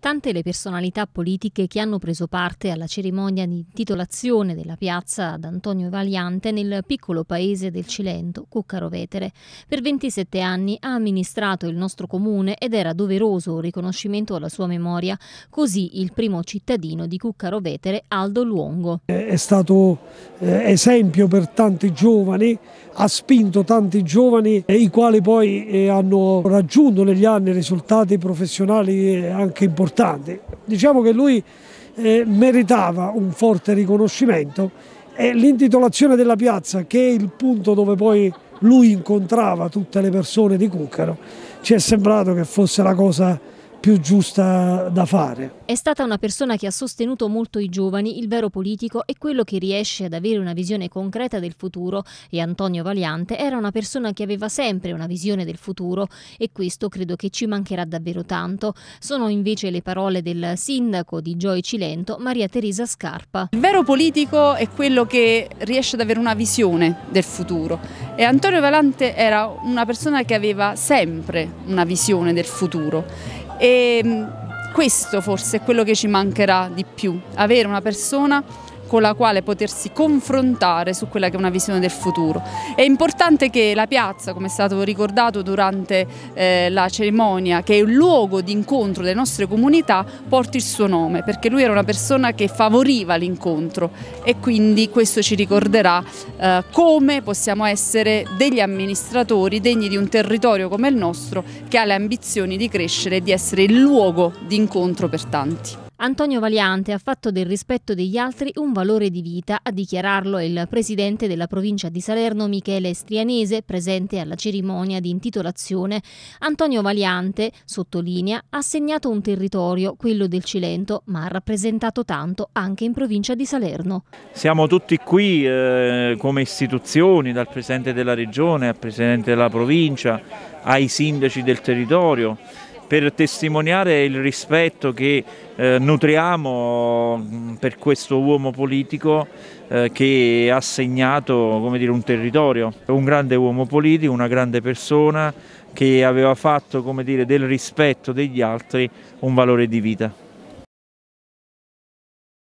Tante le personalità politiche che hanno preso parte alla cerimonia di titolazione della piazza ad Antonio Valiante nel piccolo paese del Cilento, Cuccaro Vetere. Per 27 anni ha amministrato il nostro comune ed era doveroso un riconoscimento alla sua memoria, così il primo cittadino di Cuccaro Vetere, Aldo Luongo. È stato eh, esempio per tanti giovani, ha spinto tanti giovani, eh, i quali poi eh, hanno raggiunto negli anni risultati professionali anche importanti importante. Diciamo che lui eh, meritava un forte riconoscimento e l'intitolazione della piazza, che è il punto dove poi lui incontrava tutte le persone di Cuccaro, ci è sembrato che fosse la cosa più giusta da fare. È stata una persona che ha sostenuto molto i giovani, il vero politico è quello che riesce ad avere una visione concreta del futuro e Antonio Valiante era una persona che aveva sempre una visione del futuro e questo credo che ci mancherà davvero tanto. Sono invece le parole del sindaco di Gioi Cilento, Maria Teresa Scarpa. Il vero politico è quello che riesce ad avere una visione del futuro e Antonio Valiante era una persona che aveva sempre una visione del futuro e ehm, questo forse è quello che ci mancherà di più, avere una persona con la quale potersi confrontare su quella che è una visione del futuro. È importante che la piazza, come è stato ricordato durante eh, la cerimonia, che è un luogo di incontro delle nostre comunità, porti il suo nome, perché lui era una persona che favoriva l'incontro e quindi questo ci ricorderà eh, come possiamo essere degli amministratori degni di un territorio come il nostro che ha le ambizioni di crescere e di essere il luogo di incontro per tanti. Antonio Valiante ha fatto del rispetto degli altri un valore di vita, a dichiararlo il presidente della provincia di Salerno Michele Strianese, presente alla cerimonia di intitolazione. Antonio Valiante, sottolinea, ha segnato un territorio, quello del Cilento, ma ha rappresentato tanto anche in provincia di Salerno. Siamo tutti qui eh, come istituzioni, dal presidente della regione al presidente della provincia, ai sindaci del territorio per testimoniare il rispetto che eh, nutriamo mm, per questo uomo politico eh, che ha segnato dire, un territorio, un grande uomo politico, una grande persona che aveva fatto dire, del rispetto degli altri un valore di vita.